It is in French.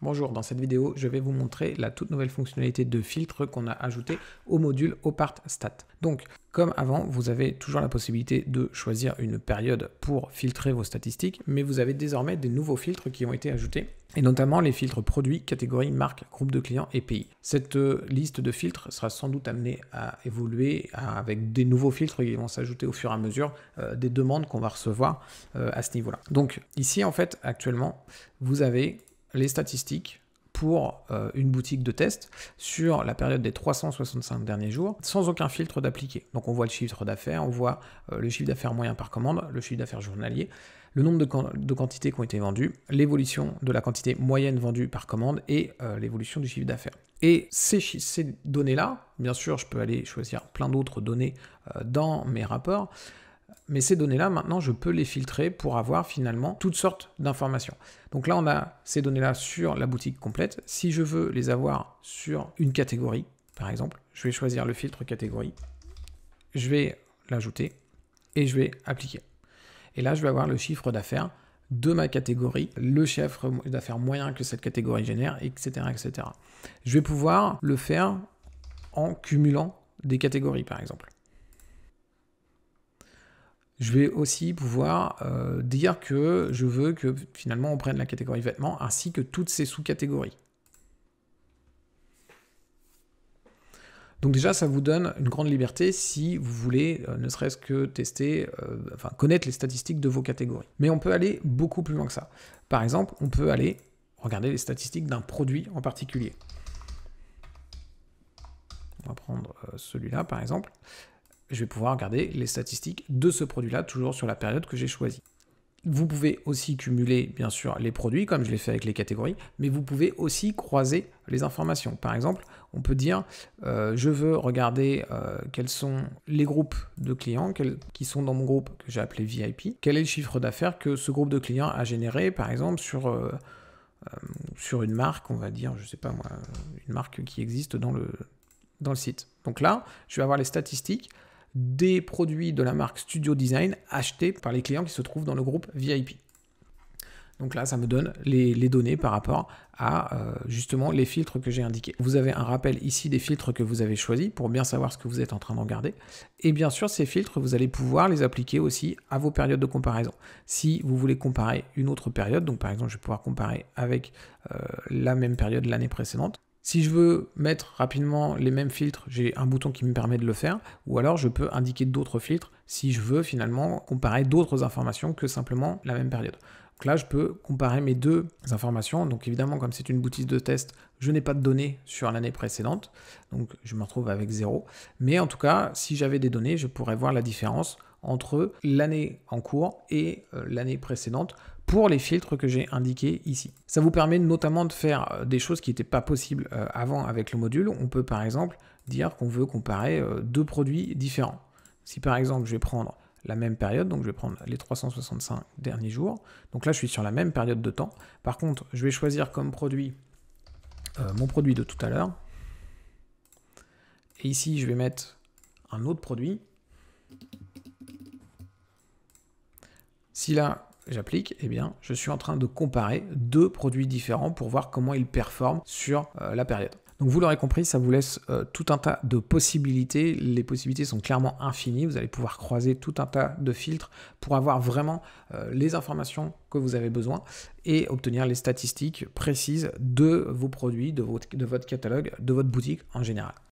Bonjour, dans cette vidéo, je vais vous montrer la toute nouvelle fonctionnalité de filtre qu'on a ajoutée au module Opart Stat. Donc, comme avant, vous avez toujours la possibilité de choisir une période pour filtrer vos statistiques, mais vous avez désormais des nouveaux filtres qui ont été ajoutés, et notamment les filtres produits, catégorie, marque, groupe de clients et pays. Cette euh, liste de filtres sera sans doute amenée à évoluer avec des nouveaux filtres qui vont s'ajouter au fur et à mesure euh, des demandes qu'on va recevoir euh, à ce niveau-là. Donc ici, en fait, actuellement, vous avez les statistiques pour euh, une boutique de test sur la période des 365 derniers jours sans aucun filtre d'appliquer. Donc on voit le chiffre d'affaires, on voit euh, le chiffre d'affaires moyen par commande, le chiffre d'affaires journalier, le nombre de, quantités qui ont été vendues, l'évolution de la quantité moyenne vendue par commande et euh, l'évolution du chiffre d'affaires. Et ces données-là, bien sûr, je peux aller choisir plein d'autres données dans mes rapports, mais ces données-là, maintenant, je peux les filtrer pour avoir finalement toutes sortes d'informations. Donc là, on a ces données-là sur la boutique complète. Si je veux les avoir sur une catégorie, par exemple, je vais choisir le filtre catégorie. Je vais l'ajouter et je vais appliquer. Et là, je vais avoir le chiffre d'affaires de ma catégorie, le chiffre d'affaires moyen que cette catégorie génère, etc., etc. Je vais pouvoir le faire en cumulant des catégories, par exemple je vais aussi pouvoir euh, dire que je veux que finalement on prenne la catégorie vêtements ainsi que toutes ces sous-catégories. Donc déjà, ça vous donne une grande liberté si vous voulez euh, ne serait-ce que tester, euh, enfin connaître les statistiques de vos catégories. Mais on peut aller beaucoup plus loin que ça. Par exemple, on peut aller regarder les statistiques d'un produit en particulier. On va prendre celui-là par exemple je vais pouvoir regarder les statistiques de ce produit-là, toujours sur la période que j'ai choisie. Vous pouvez aussi cumuler, bien sûr, les produits, comme je l'ai fait avec les catégories, mais vous pouvez aussi croiser les informations. Par exemple, on peut dire, euh, je veux regarder euh, quels sont les groupes de clients qui sont dans mon groupe que j'ai appelé VIP, quel est le chiffre d'affaires que ce groupe de clients a généré, par exemple, euh, sur... une marque, on va dire, je sais pas moi, une marque qui existe dans le site. Donc là, je vais avoir les statistiques des produits de la marque Studio Design achetés par les clients qui se trouvent dans le groupe VIP. Donc là, ça me donne les, données par rapport à euh, justement les filtres que j'ai indiqués. Vous avez un rappel ici des filtres que vous avez choisis pour bien savoir ce que vous êtes en train d'en garder. Et bien sûr, ces filtres, vous allez pouvoir les appliquer aussi à vos périodes de comparaison. Si vous voulez comparer une autre période, donc par exemple, je vais pouvoir comparer avec euh, la même période l'année précédente, si je veux mettre rapidement les mêmes filtres, j'ai un bouton qui me permet de le faire, ou alors je peux indiquer d'autres filtres si je veux finalement comparer d'autres informations que simplement la même période. Donc là, je peux comparer mes deux informations. Donc évidemment, comme c'est une boutique de test, je n'ai pas de données sur l'année précédente. Donc je me retrouve avec zéro. Mais en tout cas, si j'avais des données, je pourrais voir la différence entre l'année en cours et euh, l'année précédente pour les filtres que j'ai indiqués ici. Ça vous permet notamment de faire euh, des choses qui n'étaient pas possibles euh, avant avec le module. On peut par exemple dire qu'on veut comparer deux produits différents. Si par exemple, je vais prendre la même période, donc je vais prendre les 365 derniers jours. Donc là, je suis sur la même période de temps. Par contre, je vais choisir comme produit euh, mon produit de tout à l'heure. Et ici, je vais mettre un autre produit. Si là, j'applique, eh bien, je suis en train de comparer deux produits différents pour voir comment ils performent sur euh, la période. Donc vous l'aurez compris, ça vous laisse euh, tout un tas de possibilités. Les possibilités sont clairement infinies. Vous allez pouvoir croiser tout un tas de filtres pour avoir vraiment euh, les informations que vous avez besoin et obtenir les statistiques précises de vos produits, de votre catalogue, de votre boutique en général.